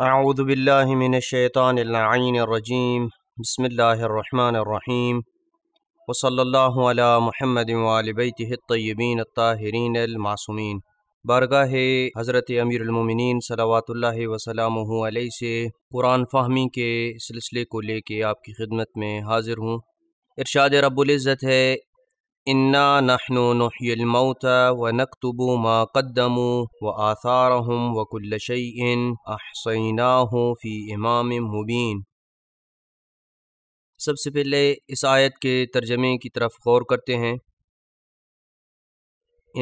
अज़बिल्लाशैतरजीम बसमीम वसल्ला महमद वालबीन ताहरीन मासूमीन बारगाह हज़रत अमीरमिन सलावातल वसलम से कुरान फ़ाहमी के सिलसिले को लेकर आपकी खिदमत में हाज़िर हूँ इर्शाद रब्ज़त है इन्ना नहनु नहमौत व नकतबु मा कदमु व आसारहम वकुल्लशन अहसैना फ़ी इमाम मुबीन सबसे पहले इस आयत के तर्जमे की तरफ गौर करते हैं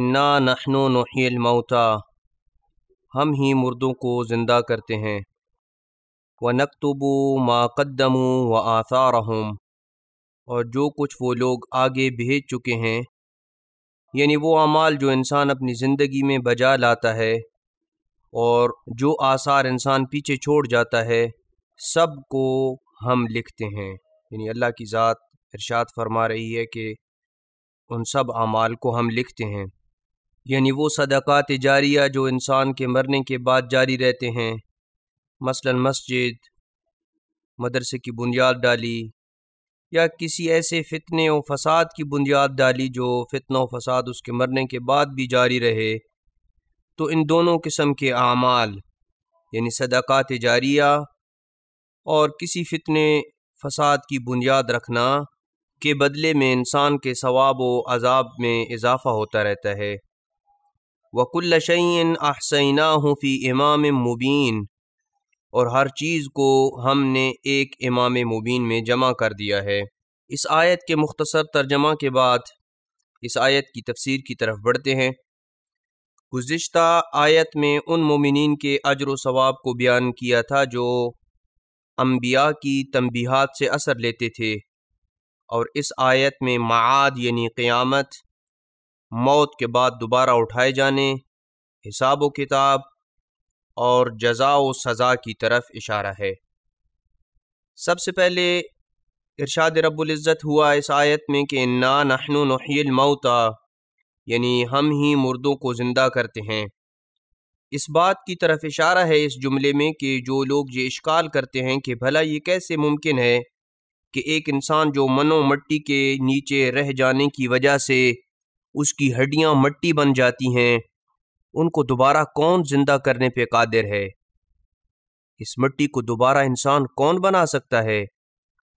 इन्ना नहनु नहमौता हम ही मुर्दों को ज़िंदा करते हैं व नकतबु मा कदमु व आसारहम और जो कुछ वो लोग आगे भेज चुके हैं यानी वो अमाल जो इंसान अपनी ज़िंदगी में बजा लाता है और जो आसार इंसान पीछे छोड़ जाता है सब को हम लिखते हैं यानी अल्लाह की ज़ात इरशाद फरमा रही है कि उन सब अमाल को हम लिखते हैं यानी वो सदक़ात जारिया जो इंसान के मरने के बाद जारी रहते हैं मसलन मस्जिद मदरसे की बुनियाद डाली या किसी ऐसे फितने व फसाद की बुनियाद डाली जो फितना फसाद उसके मरने के बाद भी जारी रहे तो इन दोनों किस्म के आमाल यानी सदाक़ात जारिया और किसी फितने फसाद की बुनियाद रखना के बदले में इंसान के सवाब व अजाब में इजाफ़ा होता रहता है वकुल्ल शैन हूँ फ़ी इमाम मुबीन और हर चीज़ को हमने एक इमाम मुबीन में जमा कर दिया है इस आयत के मुख्तसर तर्जमा के बाद इस आयत की तफसीर की तरफ बढ़ते हैं गुज्त आयत में उन मुमिन के अजर वाब को बयान किया था जो अम्बिया की तनबीहात से असर लेते थे और इस आयत में माद यानी क़्यामत मौत के बाद दोबारा उठाए जाने हिसाब व किताब और जजा व सज़ा की तरफ इशारा है सबसे पहले इरशाद रबुल्ज़त हुआ इस आयत में कि ना नहनु मऊता यानी हम ही मुर्दों को ज़िंदा करते हैं इस बात की तरफ इशारा है इस जुमले में कि जो लोग ये इश्काल करते हैं कि भला ये कैसे मुमकिन है कि एक इंसान जो मनो मट्टी के नीचे रह जाने की वजह से उसकी हड्डियां मट्टी बन जाती हैं उनको दोबारा कौन जिंदा करने पे कादिर है इस मिट्टी को दोबारा इंसान कौन बना सकता है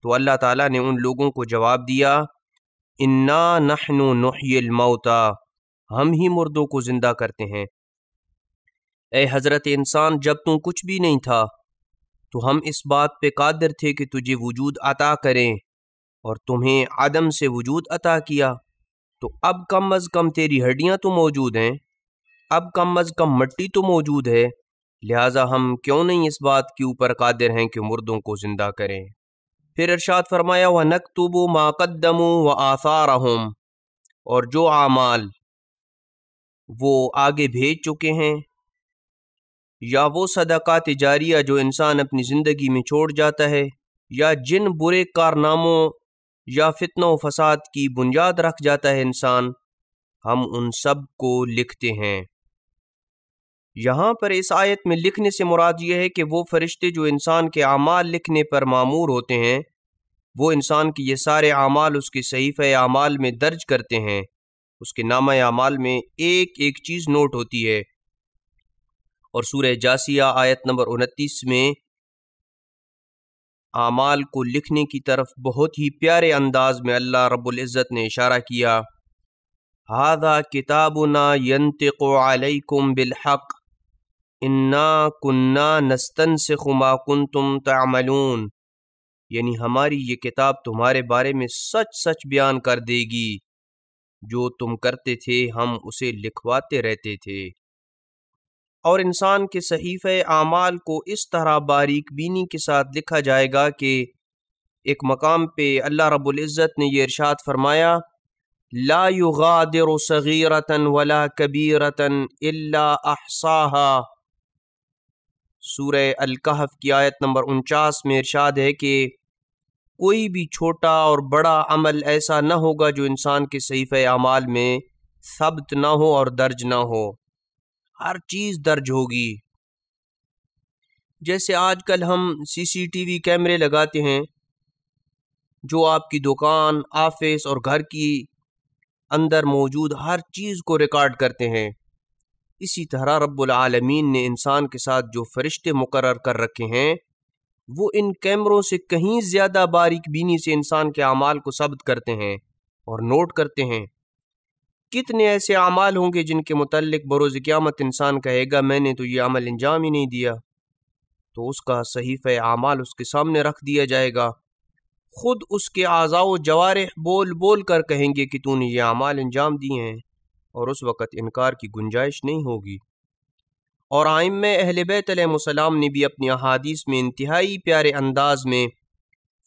तो अल्लाह ताला ने उन लोगों को जवाब दिया इन्ना नहनु मौता हम ही मुर्दों को ज़िंदा करते हैं ए हज़रत इंसान जब तू कुछ भी नहीं था तो हम इस बात पे कादिर थे कि तुझे वजूद अता करें और तुम्हें आदम से वजूद अता किया तो अब कम अज़ कम तेरी हड्डियां तो मौजूद हैं अब कम अज कम मट्टी तो मौजूद है लिहाजा हम क्यों नहीं इस बात के ऊपर कादिर हैं कि मुर्दों को ज़िंदा करें फिर इरशाद फरमाया वह नकतुब माकदम व आसार और जो आमाल वो आगे भेज चुके हैं या वो सदका तजारिया जो इंसान अपनी ज़िंदगी में छोड़ जाता है या जिन बुरे कारनामों या फितन व फसाद की बुनियाद रख जाता है इंसान हम उन सब को लिखते हैं यहाँ पर इस आयत में लिखने से मुराद ये है कि वो फरिश्ते जो इंसान के अमाल लिखने पर मामूर होते हैं वो इंसान के ये सारे अमाल उसके सहीफ़ अमाल में दर्ज करते हैं उसके नामा अमाल में एक एक चीज़ नोट होती है और सूर्य जासिया आयत नंबर उनतीस में आमाल को लिखने की तरफ बहुत ही प्यारे अंदाज में अल्लाह रबुल्ज़त ने इशारा किया हादा किताबना यंतकुम बिलहक इन्ना कुन्ना नस्तन से खुमा तुम तमलून यानी हमारी ये किताब तुम्हारे बारे में सच सच बयान कर देगी जो तुम करते थे हम उसे लिखवाते रहते थे और इंसान के सहीफ़ आमाल को इस तरह बारीक बीनी के साथ लिखा जाएगा कि एक मकाम पे अल्लाह रब्बुल इज़्ज़त ने यह इरशाद फरमाया ला युगादिर सगीरतन वला कबीरतन इल्ला अहसाहा सूर अलकहफ़ की आयत नंबर उनचास में इर्शाद है कि कोई भी छोटा और बड़ा अमल ऐसा न होगा जो इंसान के सहीफ़ अमाल में सब्त ना हो और दर्ज ना हो हर चीज़ दर्ज होगी जैसे आजकल हम सीसीटीवी कैमरे लगाते हैं जो आपकी दुकान ऑफिस और घर की अंदर मौजूद हर चीज़ को रिकॉर्ड करते हैं इसी तरह रब्बालमीन ने इंसान के साथ जो फरिश्ते मुकर कर रखे हैं वो इन कैमरों से कहीं ज़्यादा बारीक बीनी से इंसान के अमाल को सब्त करते हैं और नोट करते हैं कितने ऐसे अमाल होंगे जिनके मतलब बरोज़ क़्यामत इंसान कहेगा मैंने तो ये अमल अंजाम ही नहीं दिया तो उसका सहीफ़ अमाल उसके सामने रख दिया जाएगा खुद उसके आजाओ जवार बोल बोल कर कहेंगे कि तूने ये अमाल अंजाम दिए हैं और उस वक़्त इनकार की गुंजाइश नहीं होगी और आइम में अहल बैतम ने भी अपनी अहादीस में इंतहाई प्यारे अंदाज में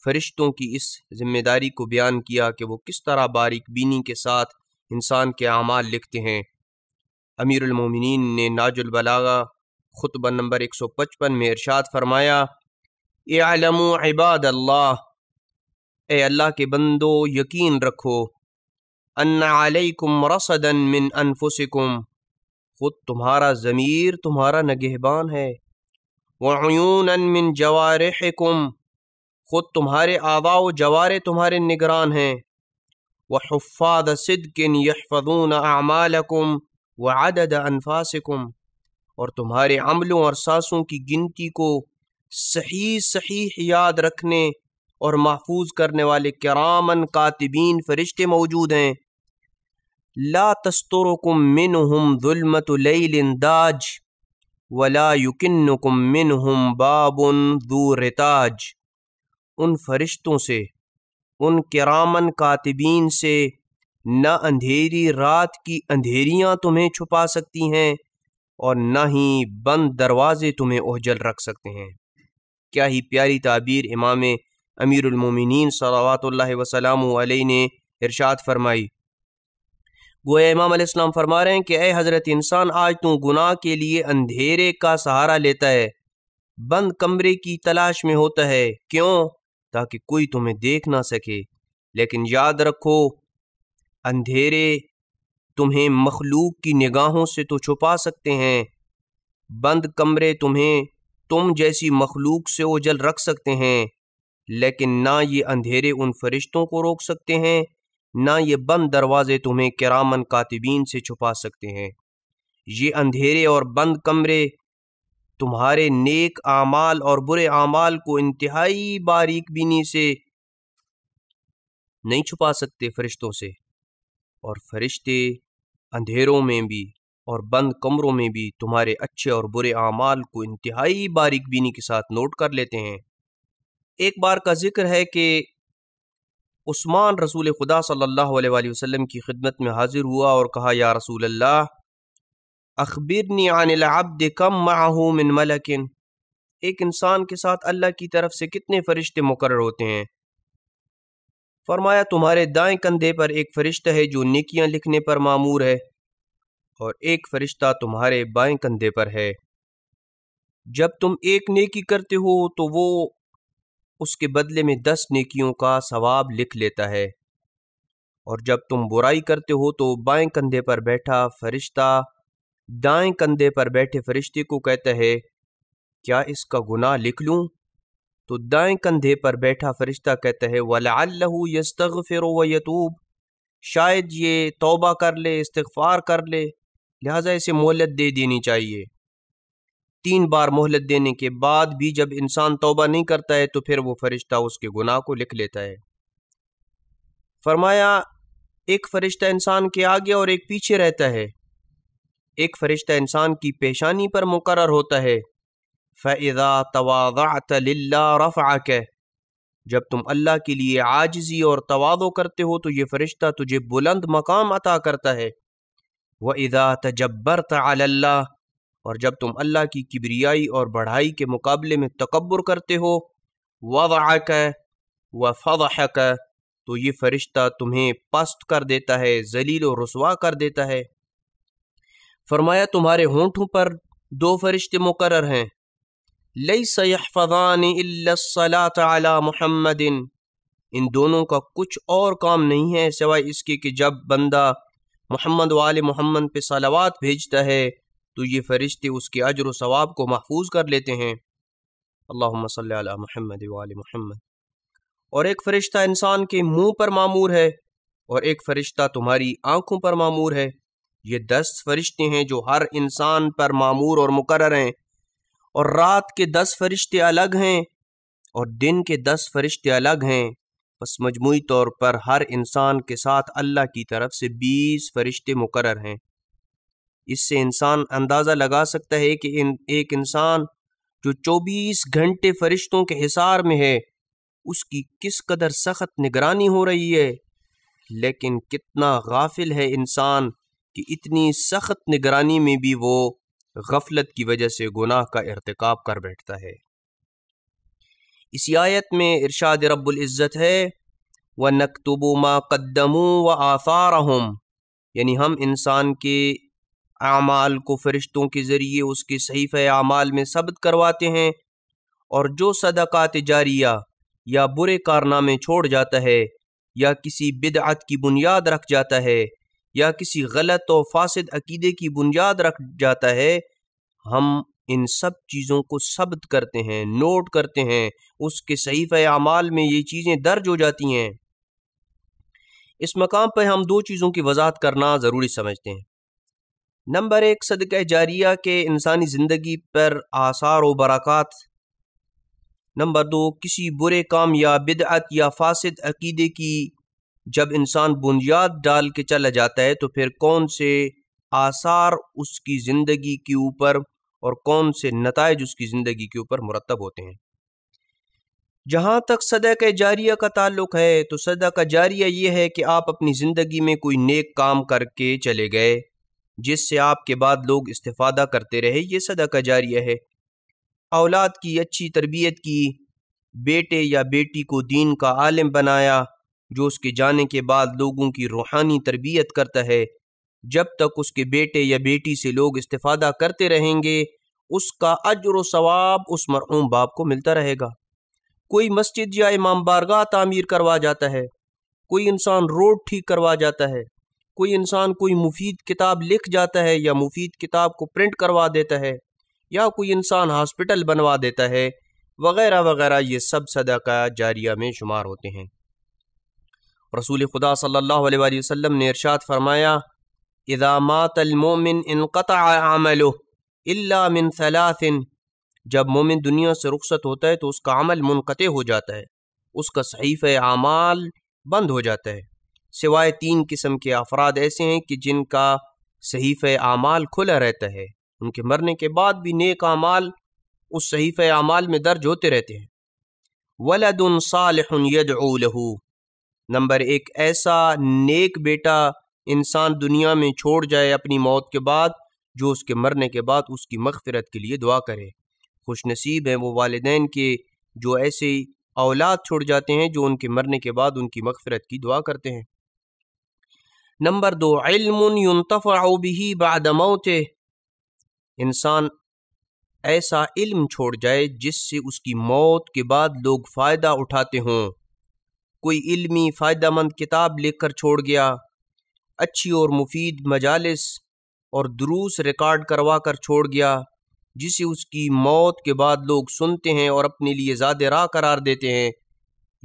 फरिश्तों की इस जिम्मेदारी को बयान किया कि वो किस तरह बारीक बीनी के साथ इंसान के अमाल लिखते हैं अमीरमिन ने नाजुलबलागा खुतबा नंबर एक सौ पचपन में इर्शाद फरमाया एलम इबाद अल्लाह ए अल्लाह के बंदो यकीन रखो अलैकुम रसदन मिन अनफुसिकुम खुद तुम्हारा ज़मीर तुम्हारा नगहबान है वयून मिन जवारकुम खुद तुम्हारे आवाओ जवारे तुम्हारे निगरान हैं वहफ़ाद सिदकिन यफदून आमालकुम व आदद और तुम्हारे अमलों और सांसों की गिनती को सही सही याद रखने और महफूज करने वाले करामन कातिबीन फरिश्ते मौजूद हैं ला तस्तुरकुम मिन हम ज़ुलमतलदाज वला युकिनकुम मिन हम बाबन दूरताज उन फरिश्तों से उन किरामन कातिबीन से न अंधेरी रात की अंधेरियां तुम्हें छुपा सकती हैं और न ही बंद दरवाजे तुम्हें ओझल रख सकते हैं क्या ही प्यारी ताबीर इमाम अमीरमिन सलात वसलाम ने इरशाद फरमाई गोया इमाम अलैहिस्सलाम फरमा रहे हैं कि अय हज़रत इंसान आज तू गुनाह के लिए अंधेरे का सहारा लेता है बंद कमरे की तलाश में होता है क्यों ताकि कोई तुम्हें देख ना सके लेकिन याद रखो अंधेरे तुम्हें मखलूक की निगाहों से तो छुपा सकते हैं बंद कमरे तुम्हें तुम जैसी मखलूक से ओझल रख सकते हैं लेकिन ना ये अंधेरे उन फरिश्तों को रोक सकते हैं ना ये बंद दरवाजे तुम्हें करामन कातिबीन से छुपा सकते हैं ये अंधेरे और बंद कमरे तुम्हारे नेक आमाल और बुरे आमाल को इंतहाई बारीक बीनी से नहीं छुपा सकते फरिश्तों से और फरिश्ते अंधेरों में भी और बंद कमरों में भी तुम्हारे अच्छे और बुरे आमाल को इंतहाई बारीक बीनी के साथ नोट कर लेते हैं एक बार का जिक्र है कि उस्मान रसूल खुदा सल्लल्लाहु अलैहि वसल्लम की खिदमत में हाजिर हुआ और कहा या रसूल अल्लाह अखबिरनी आनब्द कम माहू मिन मलकिन एक इंसान के साथ अल्लाह की तरफ से कितने फरिश्ते मुकर होते हैं फरमाया तुम्हारे दाएं कंधे पर एक फ़रिश्ता है जो निकियां लिखने पर मामूर है और एक फ़रिश्ता तुम्हारे बाएं कंधे पर है जब तुम एक नेकी करते हो तो वो उसके बदले में दस नेकियों का सवाब लिख लेता है और जब तुम बुराई करते हो तो बाएं कंधे पर बैठा फरिश्ता दाएं कंधे पर बैठे फरिश्ते को कहता है क्या इसका गुनाह लिख लूं तो दाएं कंधे पर बैठा फरिश्ता कहता है वलाहू यस्तग फिर यतूब शायद ये तौबा कर ले इस्तफार कर ले लिहाजा इसे मोहलत दे देनी चाहिए तीन बार मोहलत देने के बाद भी जब इंसान तोबा नहीं करता है तो फिर वो फरिश्ता उसके गुनाह को लिख लेता है फरमाया एक फरिश्ता इंसान के आगे और एक पीछे रहता है एक फरिश्ता इंसान की पेशानी पर मुकर होता है फ़ैज़ा तवाज़ात रफ़ा जब तुम अल्लाह के लिए आजजी और तवादो करते हो तो ये फ़रिश्ता तुझे बुलंद मकाम अता करता है व इदा तजब्बर तल्ला और जब तुम अल्लाह की किबरियाई और बढ़ाई के मुकाबले में तकबर करते हो वाक व फ़वाहक तो ये फ़रिश्ता तुम्हें पस्त कर देता है जलील और रसवा कर देता है फरमाया तुम्हारे होंठों पर दो फरिश्ते मुकर हैं लई सफ़ान महमदिन इन दोनों का कुछ और काम नहीं है सिवाय इसके कि जब बंदा मोहम्मद वाल मोहम्मद पे सलावात भेजता है तो ये फरिश्ते उसके अजर सवाब को महफूज कर लेते हैं अल्लाह महमद वाल महमद और एक फ़रिश्ता इंसान के मुंह पर मामूर है और एक फ़रिश्ता तुम्हारी आंखों पर मामूर है ये दस फरिश्ते हैं जो हर इंसान पर मामूर और मुकर हैं और रात के दस फरिश्ते अलग हैं और दिन के दस फरिश्ते अलग हैं बस मजमू तौर पर हर इंसान के साथ अल्लाह की तरफ से बीस फरिश्ते मुकर हैं इससे इंसान अंदाज़ा लगा सकता है कि इन, एक इंसान जो 24 घंटे फरिश्तों के हिसार में है उसकी किस कदर सख्त निगरानी हो रही है लेकिन कितना गाफिल है इंसान कि इतनी सख्त निगरानी में भी वो गफलत की वजह से गुनाह का इरतकब कर बैठता है इसी आयत में इरशाद रबुल्ज़त है व नकतबो माँ व आफ़ार हम यानी हम इंसान के आमाल को फरिश्तों के ज़रिए उसके सहीफ़ आमाल में सबत करवाते हैं और जो सदाक़ात जारिया या बुरे कारनामे छोड़ जाता है या किसी बिदअत की बुनियाद रख जाता है या किसी गलत और फासद अकीदे की बुनियाद रख जाता है हम इन सब चीज़ों को सब्त करते हैं नोट करते हैं उसके सहीफ़ अमाल में ये चीज़ें दर्ज हो जाती हैं इस मकाम पर हम दो चीज़ों की वजाहत करना ज़रूरी समझते हैं नंबर एक सदक जारिया के इंसानी ज़िंदगी पर आसार व बरक़ात नंबर दो किसी बुरे काम या बिदअत या फासद अकीदे की जब इंसान बुनियाद डाल के चला जाता है तो फिर कौन से आसार उसकी ज़िंदगी के ऊपर और कौन से नतज उसकी ज़िंदगी के ऊपर मुरतब होते हैं जहाँ तक सदा के जारिया का ताल्लुक है तो सदा का जारिया ये है कि आप अपनी ज़िंदगी में कोई नेक काम करके चले गए जिससे आपके बाद लोग इस्तेफादा करते रहे ये सदका जारिया है औलाद की अच्छी तरबियत की बेटे या बेटी को दीन का आलम बनाया जो उसके जाने के बाद लोगों की रूहानी तरबियत करता है जब तक उसके बेटे या बेटी से लोग इस्तेफादा करते रहेंगे उसका अजर वाब उस मरहूम बाप को मिलता रहेगा कोई मस्जिद या इमाम बारगाह तामीर करवा जाता है कोई इंसान रोड ठीक करवा जाता है कोई इंसान कोई मुफीद किताब लिख जाता है या मुफीद किताब को प्रिंट करवा देता है या कोई इंसान हॉस्पिटल बनवा देता है वगैरह वगैरह ये सब सदाका जारिया में शुमार होते हैं रसूल खुदा सल्लल्लाहु अलैहि वसल्लम ने इरशाद फरमाया इज़ामातमोमिन इनक़तलो मिन सलासिन जब मोमिन दुनिया से रुखसत होता है तो उसका अमल मुनक़ हो जाता है उसका सहीफ़ आमाल बंद हो जाता है सिवाय तीन किस्म के अफराद ऐसे हैं कि जिनका सहीफ़ आमाल खुला रहता है उनके मरने के बाद भी नेक आमाल उस सहीफ़ आमाल में दर्ज होते रहते हैं वलदन सालहू नंबर एक ऐसा नेक बेटा इंसान दुनिया में छोड़ जाए अपनी मौत के बाद जो उसके मरने के बाद उसकी मगफरत के लिए दुआ करे खुश नसीब हैं वो वालदेन के जो ऐसे औलाद छोड़ जाते हैं जो उनके मरने के बाद उनकी मगफरत की दुआ करते हैं नंबर दो इल्मतफ़ाबी बाद मौत इंसान ऐसा इल्म छोड़ जाए जिससे उसकी मौत के बाद लोग फ़ायदा उठाते हों कोई इल्मी फ़ायदा किताब लेकर छोड़ गया अच्छी और मुफीद मजालस और दुरूस रिकॉर्ड करवा कर छोड़ गया जिसे उसकी मौत के बाद लोग सुनते हैं और अपने लिए ज़्यादा राह करार देते हैं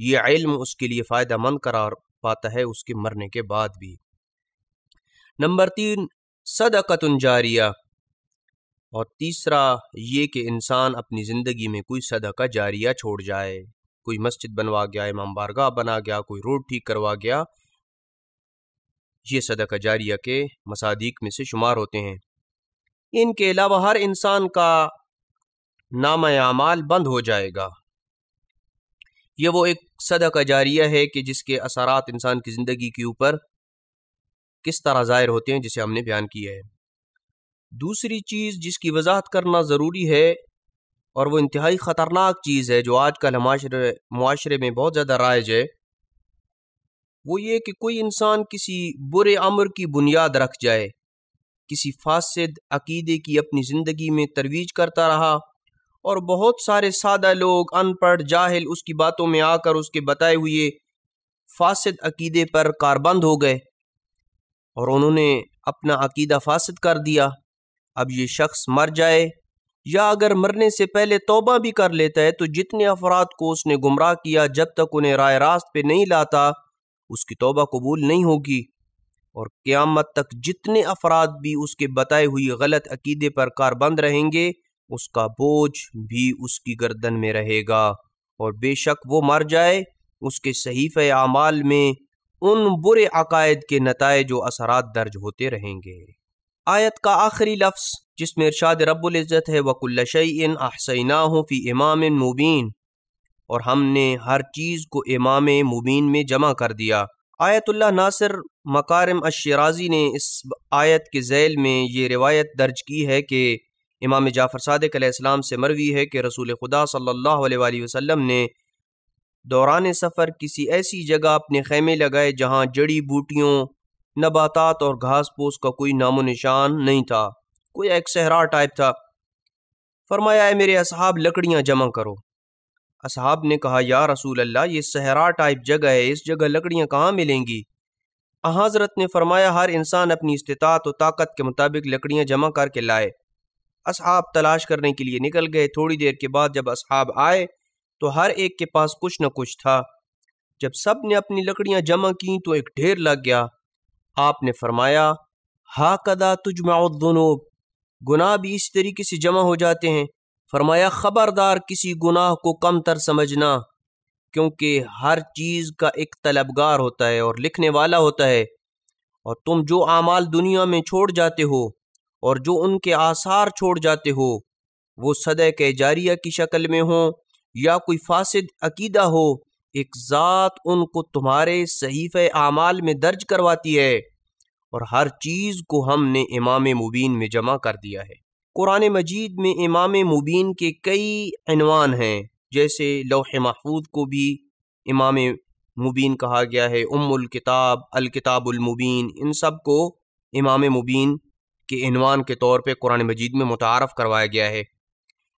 ये इल्म उसके लिए फ़ायदा मंद करार पाता है उसके मरने के बाद भी नंबर तीन सदकतुन जारिया और तीसरा ये कि इंसान अपनी ज़िंदगी में कोई सदका जारिया छोड़ जाए कोई मस्जिद बनवा गया इमाम बारगाह बना गया कोई रोड ठीक करवा गया ये सदका जारिया के मसादिक में से शुमार होते हैं इनके अलावा हर इंसान का नाम बंद हो जाएगा ये वो एक सदका जारिया है कि जिसके असरात इंसान की ज़िंदगी के ऊपर किस तरह ज़ाहिर होते हैं जिसे हमने बयान किया है दूसरी चीज़ जिसकी वजाहत करना ज़रूरी है और वो इंतहाई ख़तरनाक चीज़ है जो आज कल हमारे माशरे में बहुत ज़्यादा राइज है वो ये कि कोई इंसान किसी बुरे अमर की बुनियाद रख जाए किसी फासद अकीदे की अपनी ज़िंदगी में तरवीज करता रहा और बहुत सारे सादा लोग अनपढ़ जाहिल उसकी बातों में आकर उसके बताए हुए फासद अकीदे पर कारबंद हो गए और उन्होंने अपना अकीदा फासद कर दिया अब ये शख्स मर जाए या अगर मरने से पहले तोबा भी कर लेता है तो जितने अफराद को उसने गुमराह किया जब तक उन्हें राय रास्त पे नहीं लाता उसकी तोबा कबूल नहीं होगी और क़्यामत तक जितने अफराद भी उसके बताए हुई गलत अकीदे पर कारबंद रहेंगे उसका बोझ भी उसकी गर्दन में रहेगा और बेशक वो मर जाए उसके सहीफ़ अमाल में उन बुरे अकायद के नतज व असरात दर्ज होते रहेंगे आयत का आखिरी लफ्स जिसमें इर्शाद रब्ज़त है वकुल्ल अहसैना फ़ी इमाम मुबीन और हमने हर चीज़ को इमाम मुबीन में जमा कर दिया आयतुल्ला नासिर मकारम अशराजी ने इस आयत के जैल में ये रिवायत दर्ज की है कि इमाम जाफ़र सदक से मरवी है कि रसूल खुदा सल्ला वसम ने दौरान सफ़र किसी ऐसी जगह अपने खेमे लगाए जहाँ जड़ी बूटियों नबातात और घास पोस का कोई नामो निशान नहीं था कोई एक सहरा टाइप था फरमाया है मेरे असहाब लकड़ियाँ जमा करो असहाब ने कहा या रसूल अल्लाह ये सहरा टाइप जगह है इस जगह लकड़ियाँ कहाँ मिलेंगी हज़रत ने फरमाया हर इंसान अपनी इस्तात और ताकत के मुताबिक लकड़ियाँ जमा करके लाए असहाब तलाश करने के लिए निकल गए थोड़ी देर के बाद जब असहाब आए तो हर एक के पास कुछ न कुछ था जब सब ने अपनी लकड़ियां जमा की तो एक ढेर लग गया आपने फरमाया हा कदा मोनोब गुनाह भी इस तरीके से जमा हो जाते हैं फरमाया ख़बरदार किसी गुनाह को कम तर समझना क्योंकि हर चीज़ का एक तलबगार होता है और लिखने वाला होता है और तुम जो आमाल दुनिया में छोड़ जाते हो और जो उनके आसार छोड़ जाते हो वो सदै के जारिया की शक्ल में हों या कोई फासिद अकीदा हो एक ज़ात उनको तुम्हारे सहीफ़ आमाल में दर्ज करवाती है और हर चीज़ को हमने इमाम मुबीन में जमा कर दिया है कुरान मजीद में इमाम मुबीन के कई अनवान हैं जैसे लौह महफूज को भी इमाम मुबीन कहा गया है उम्मुल किताब अल किताबुल मुबीन इन सब को इमाम मुबीन के अनवान के तौर पर कुरान मजीद में मुतारफ़ करवाया गया है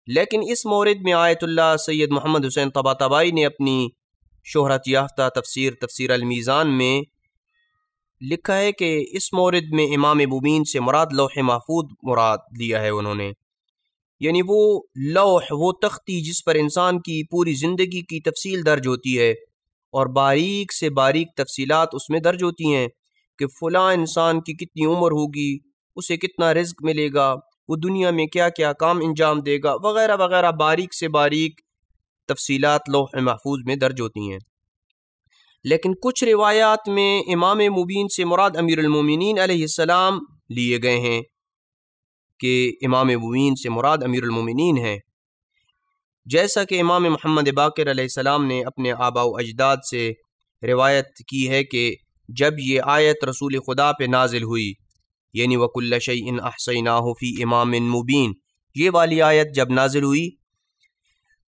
लेकिन इस मोरद में Ayatollah Sayyid Mohammad Hussain Tabatabai ने अपनी शहरत याफ्ता तफसर तफसर अलमीज़ान में लिखा है कि इस मोरद में इमाम बुबीन से मुराद लोह महफूद मुराद लिया है उन्होंने यानी वो लौह वो तख्ती जिस पर इंसान की पूरी ज़िंदगी की तफसील दर्ज होती है और बारीक से बारीक तफसीत उसमें दर्ज होती हैं कि फ़लाँ इंसान की कितनी उम्र होगी उसे कितना रिज्क मिलेगा वो दुनिया में क्या क्या काम अंजाम देगा वगैरह वगैरह बारीक से बारीक तफसीलात लोह महफूज में दर्ज होती हैं लेकिन कुछ रिवायात में इमाम मुबीन से मुराद अमीरमिन आसमाम लिए गए हैं कि इमाम मुबीन से मुराद अमीरमिन हैं जैसा कि इमाम महमद बाकर सलाम ने अपने आबा अजदाद से रिवायत की है कि जब ये आयत रसूल खुदा पे नाजिल हुई यानी वकुल्ल शईन अहसनाफ़ी इमाम मुबीन ये वाली आयत जब नाजिल हुई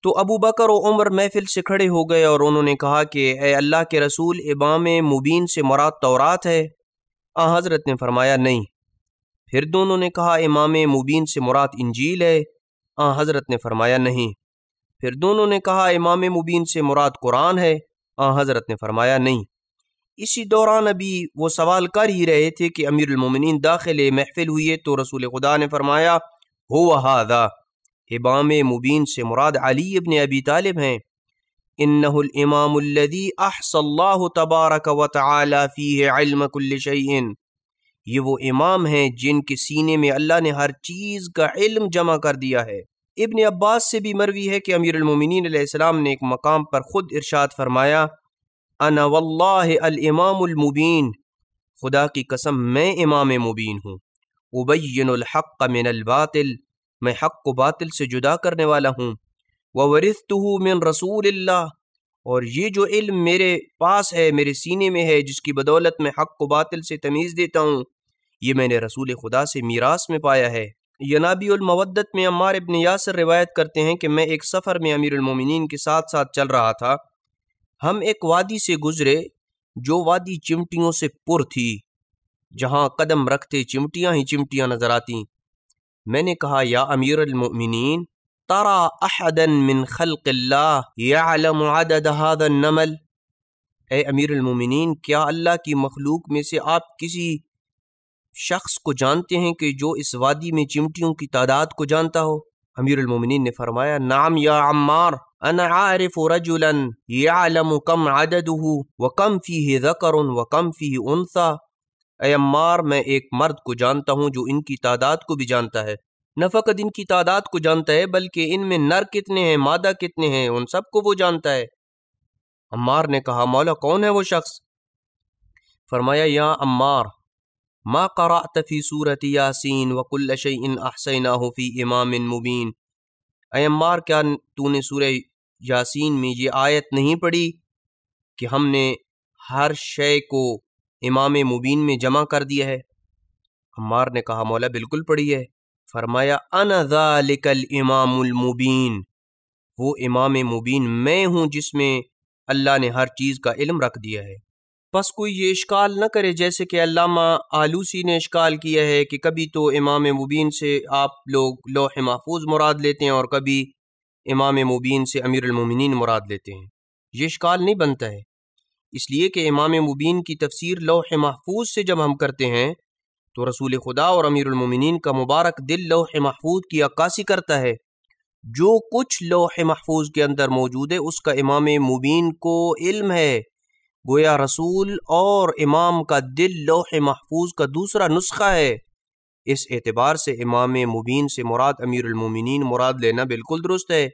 तो अबू बकर और उमर महफिल से खड़े हो गए और उन्होंने कहा कि ए अल्लाह के रसूल इमाम मुबीन से मराद तौरात है आ हज़रत ने फरमाया नहीं फिर दोनों ने कहा इमाम मुबीन से मुराद इंजील है आ हज़रत ने फरमाया नहीं फिर दोनों ने कहा इमाम मुबीन से मुराद कुरान है आ हज़रत ने फरमाया नहीं इसी दौरान अभी वो सवाल कर ही रहे थे कि अमीर उलमिन दाखिल महफिल हुए तो रसूल खुदा ने फरमाया हो वहादा इबाम मुबीन से मुराद अली इबन अबी तालिब हैं इमामी अहसल्ला तबारक वतआलमकुल्लिन ये वो इमाम हैं जिनके सीने में अल्लाह ने हर चीज़ का इल्म जमा कर दिया है इबन अब्बास से भी मरवी है कि अमीर उलमिन ने एक मकाम पर ख़ुद इरशाद फरमाया अनवल्लामामबीन खुदा की कसम मैं इमाम मुबीन हूँ उबैनहक़ मिनलबातिल मैं हक़ को बातिल से जुदा करने वाला हूँ व वरिस्त मिन रसूल और ये जो इल्म मेरे पास है मेरे सीने में है जिसकी बदौलत मैं हक़ को बातिल से तमीज़ देता हूँ ये मैंने रसूल खुदा से मीरास में पाया है यनाबीमदत में अम्मार इबन यासर रिवायत करते हैं कि मैं एक सफ़र में अमीरमिन के साथ साथ चल रहा था हम एक वादी से गुजरे जो वादी चिमटियों से पुर थी जहां कदम रखते चिमटियां ही चिमटियां नजर आती मैंने कहा या अमीर अमीरमिन तारा अहदन मिन खलकमल ए अमीरमिन क्या अल्लाह की मखलूक में से आप किसी शख्स को जानते हैं कि जो इस वादी में चिमटियों की तादाद को जानता हो अमीरमिन ने फरमाया नाम या अम्मार أنا عارف رجلا يعلم कम عدده وكم فيه ذكر وكم فيه أنثى अय अम्मार मैं एक मर्द को जानता हूँ जो इनकी तादाद को भी जानता है न फ़कत इनकी तादाद को जानता है बल्कि इनमें नर कितने हैं मादा कितने हैं उन सबको वो जानता है अम्मार ने कहा मौला कौन है वो शख्स फरमाया या अम्मार मा करा तफ़ी सूरत यासीन वकुल्ल शन अहसना फ़ी इमाम मुबीन अम्मार क्या तूने सूर्य यासीन में ये आयत नहीं पड़ी कि हमने हर शय को इमाम मुबीन में जमा कर दिया है हमार ने कहा मौला बिल्कुल पड़ी है फरमाया अनजालिकल इमामुलमुबीन वो इमाम मुबीन मैं हूँ जिसमें अल्लाह ने हर चीज़ का इल्म रख दिया है बस कोई ये इश्काल न करे जैसे कि अल्लामा आलूसी ने इश्काल किया है कि कभी तो इमाम मुबीन से आप लोग लोहे महफूज मुराद लेते हैं और कभी इमाम मुबीन से अमीर अमीरमिन मुराद लेते हैं ये शिकाल नहीं बनता है इसलिए कि इमाम मुबीन की तफसीर लौह महफूज से जब हम करते हैं तो रसूल खुदा और अमीर अमीरमिन का मुबारक दिल लौह महफूज की अक्सी करता है जो कुछ लौह महफूज के अंदर मौजूद है उसका इमाम मुबीन को इल्म है गोया रसूल और इमाम का दिल लौह महफूज का दूसरा नुस्खा है इस एतबार से इमाम मुबीन से मुराद अमीर अमीरमिन मुराद लेना बिल्कुल दुरुस्त है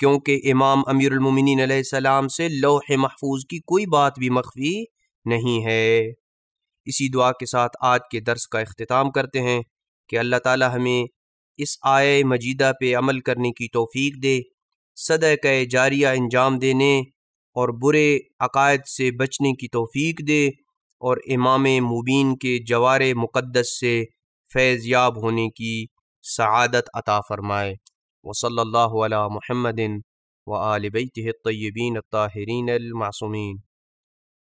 क्योंकि इमाम अमीरमिन सलाम से लोह महफूज की कोई बात भी मखफी नहीं है इसी दुआ के साथ आज के दर्स का अख्ताम करते हैं कि अल्लाह ताली हमें इस आय मजीदा पे अमल करने की तोफ़ी दे सद कै जारिया अंजाम देने और बुरे अकायद से बचने की तोफ़ी दे और इमाम मुबीन के जवार मुक़दस से फैज़ याब होने की सआदत अता फ़रमाए वसल्ला महमदिन व आलबैत तय्यबीन ताहरीन मासूमीन